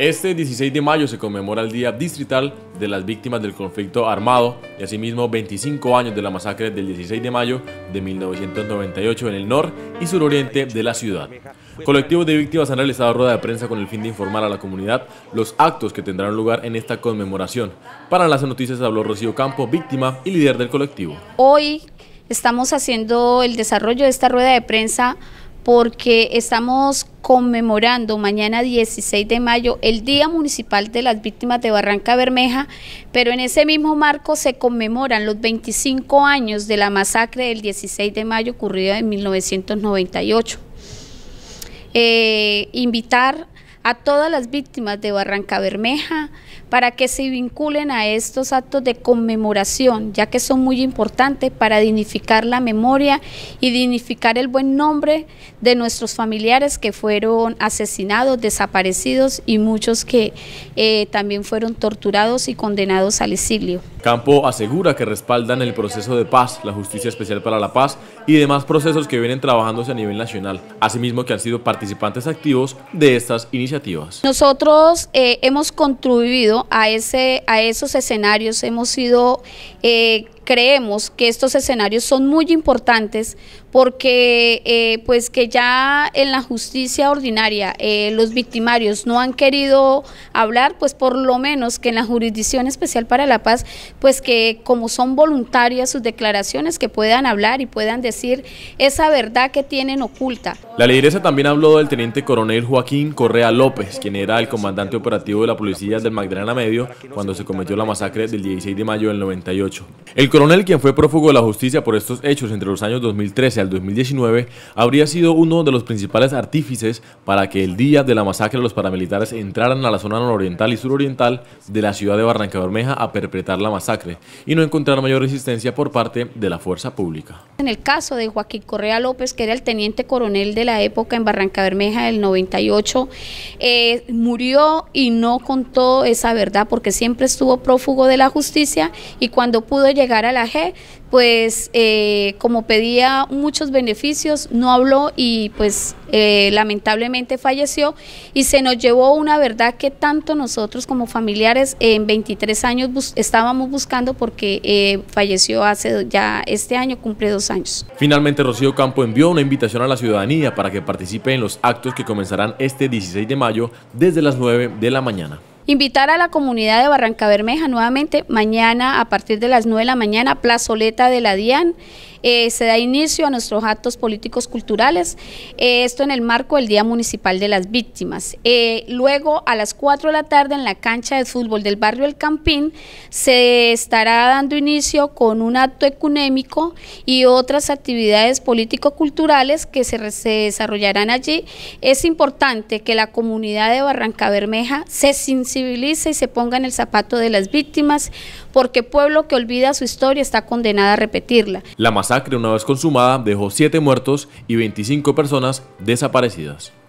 Este 16 de mayo se conmemora el Día Distrital de las Víctimas del Conflicto Armado y asimismo 25 años de la masacre del 16 de mayo de 1998 en el norte y suroriente de la ciudad. Colectivos de víctimas han realizado rueda de prensa con el fin de informar a la comunidad los actos que tendrán lugar en esta conmemoración. Para las noticias habló Rocío Campo, víctima y líder del colectivo. Hoy estamos haciendo el desarrollo de esta rueda de prensa porque estamos conmemorando mañana 16 de mayo el Día Municipal de las Víctimas de Barranca Bermeja, pero en ese mismo marco se conmemoran los 25 años de la masacre del 16 de mayo ocurrida en 1998. Eh, invitar a todas las víctimas de Barranca Bermeja para que se vinculen a estos actos de conmemoración, ya que son muy importantes para dignificar la memoria y dignificar el buen nombre de nuestros familiares que fueron asesinados, desaparecidos y muchos que eh, también fueron torturados y condenados al exilio. Campo asegura que respaldan el proceso de paz, la Justicia Especial para la Paz y demás procesos que vienen trabajándose a nivel nacional, asimismo que han sido participantes activos de estas iniciativas. Nosotros eh, hemos contribuido a, ese, a esos escenarios, hemos sido... Eh, creemos que estos escenarios son muy importantes porque eh, pues que ya en la justicia ordinaria eh, los victimarios no han querido hablar, pues por lo menos que en la jurisdicción especial para la paz, pues que como son voluntarias sus declaraciones, que puedan hablar y puedan decir esa verdad que tienen oculta. La lideresa también habló del teniente coronel Joaquín Correa López, quien era el comandante operativo de la policía del Magdalena Medio cuando se cometió la masacre del 16 de mayo del 98. El coronel, quien fue prófugo de la justicia por estos hechos entre los años 2013 2019, habría sido uno de los principales artífices para que el día de la masacre los paramilitares entraran a la zona nororiental y suroriental de la ciudad de Barranca Bermeja a perpetrar la masacre y no encontrar mayor resistencia por parte de la fuerza pública. En el caso de Joaquín Correa López, que era el teniente coronel de la época en Barranca Bermeja del 98, eh, murió y no contó esa verdad porque siempre estuvo prófugo de la justicia y cuando pudo llegar a la G pues eh, como pedía muchos beneficios, no habló y pues eh, lamentablemente falleció y se nos llevó una verdad que tanto nosotros como familiares en 23 años estábamos buscando porque eh, falleció hace ya este año, cumple dos años. Finalmente Rocío Campo envió una invitación a la ciudadanía para que participe en los actos que comenzarán este 16 de mayo desde las 9 de la mañana. Invitar a la comunidad de Barranca Bermeja nuevamente mañana a partir de las 9 de la mañana, plazoleta de la DIAN. Eh, se da inicio a nuestros actos políticos culturales, eh, esto en el marco del Día Municipal de las Víctimas. Eh, luego, a las 4 de la tarde, en la cancha de fútbol del barrio El Campín, se estará dando inicio con un acto económico y otras actividades político-culturales que se, desarrollarán allí. Es importante que la comunidad de Barranca Bermeja se sincerice y se ponga en el zapato de las víctimas, porque pueblo que olvida su historia está condenada a repetirla. La masacre, una vez consumada, dejó siete muertos y 25 personas desaparecidas.